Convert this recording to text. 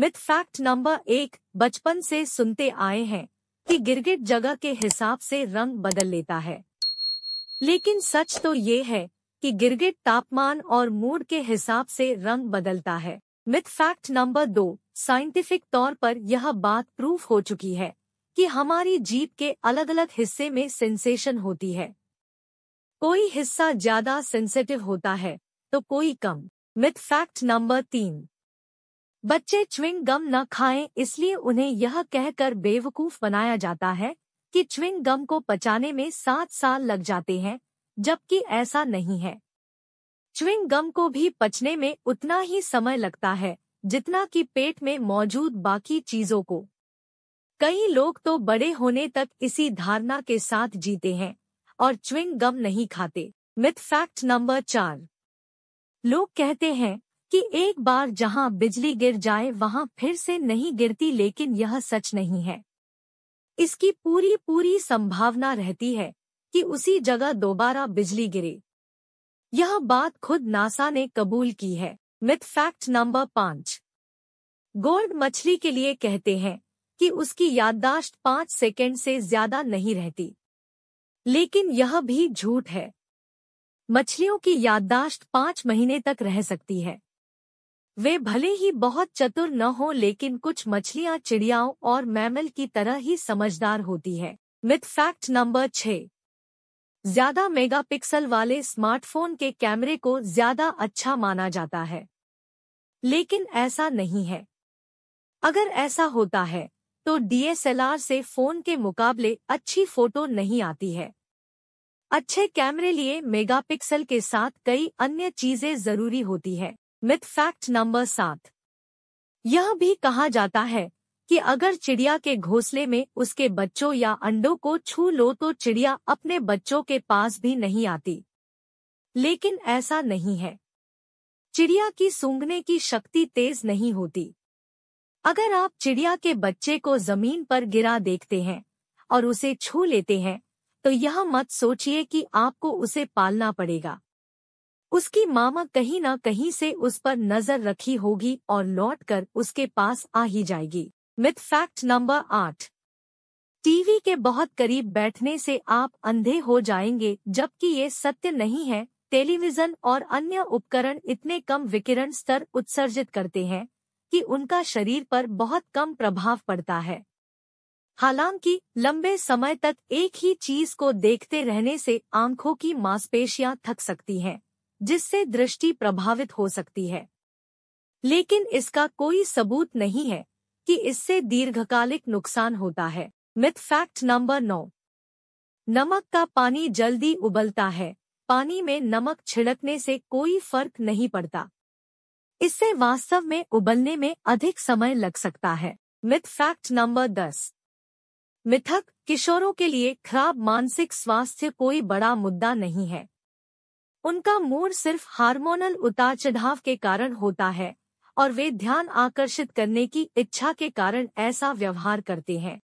myth fact number एक बचपन से सुनते आए हैं कि गिरगिट जगह के हिसाब से रंग बदल लेता है लेकिन सच तो ये है कि गिरगिट तापमान और मूड के हिसाब से रंग बदलता है मिथ फैक्ट नंबर दो साइंटिफिक तौर पर यह बात प्रूफ हो चुकी है कि हमारी जीप के अलग अलग हिस्से में सेंसेशन होती है कोई हिस्सा ज्यादा सेंसिटिव होता है तो कोई कम मिथ फैक्ट नंबर तीन बच्चे च्विंग गम न खाएं इसलिए उन्हें यह कहकर बेवकूफ बनाया जाता है कि च्विंग गम को पचाने में सात साल लग जाते हैं जबकि ऐसा नहीं है च्विंग गम को भी पचने में उतना ही समय लगता है जितना कि पेट में मौजूद बाकी चीजों को कई लोग तो बड़े होने तक इसी धारणा के साथ जीते हैं और च्विंग गम नहीं खाते मिथ फैक्ट नंबर चार लोग कहते हैं कि एक बार जहां बिजली गिर जाए वहां फिर से नहीं गिरती लेकिन यह सच नहीं है इसकी पूरी पूरी संभावना रहती है कि उसी जगह दोबारा बिजली गिरे यह बात खुद नासा ने कबूल की है मिथ फैक्ट नंबर पांच गोल्ड मछली के लिए कहते हैं कि उसकी याददाश्त पांच सेकंड से ज्यादा नहीं रहती लेकिन यह भी झूठ है मछलियों की याददाश्त पांच महीने तक रह सकती है वे भले ही बहुत चतुर न हो लेकिन कुछ मछलियाँ चिड़ियाओं और मैमल की तरह ही समझदार होती है मिथ फैक्ट नंबर छः ज्यादा मेगापिक्सल वाले स्मार्टफोन के कैमरे को ज्यादा अच्छा माना जाता है लेकिन ऐसा नहीं है अगर ऐसा होता है तो डीएसएलआर से फोन के मुकाबले अच्छी फोटो नहीं आती है अच्छे कैमरे लिए मेगापिक्सल के साथ कई अन्य चीजें जरूरी होती है मिथ फैक्ट नंबर सात यह भी कहा जाता है कि अगर चिड़िया के घोंसले में उसके बच्चों या अंडों को छू लो तो चिड़िया अपने बच्चों के पास भी नहीं आती लेकिन ऐसा नहीं है चिड़िया की सूंघने की शक्ति तेज नहीं होती अगर आप चिड़िया के बच्चे को जमीन पर गिरा देखते हैं और उसे छू लेते हैं तो यह मत सोचिए कि आपको उसे पालना पड़ेगा उसकी मामा कहीं ना कहीं से उस पर नजर रखी होगी और लौटकर उसके पास आ ही जाएगी मिथ फैक्ट नंबर आठ टीवी के बहुत करीब बैठने से आप अंधे हो जाएंगे जबकि ये सत्य नहीं है टेलीविजन और अन्य उपकरण इतने कम विकिरण स्तर उत्सर्जित करते हैं कि उनका शरीर पर बहुत कम प्रभाव पड़ता है हालांकि लंबे समय तक एक ही चीज को देखते रहने से आंखों की मांसपेशियां थक सकती हैं जिससे दृष्टि प्रभावित हो सकती है लेकिन इसका कोई सबूत नहीं है कि इससे दीर्घकालिक नुकसान होता है मिथ फैक्ट नंबर नौ नमक का पानी जल्दी उबलता है पानी में नमक छिड़कने से कोई फर्क नहीं पड़ता इससे वास्तव में उबलने में अधिक समय लग सकता है मिथ फैक्ट नंबर दस मिथक किशोरों के लिए खराब मानसिक स्वास्थ्य कोई बड़ा मुद्दा नहीं है उनका मूड सिर्फ हार्मोनल उतार चढ़ाव के कारण होता है और वे ध्यान आकर्षित करने की इच्छा के कारण ऐसा व्यवहार करते हैं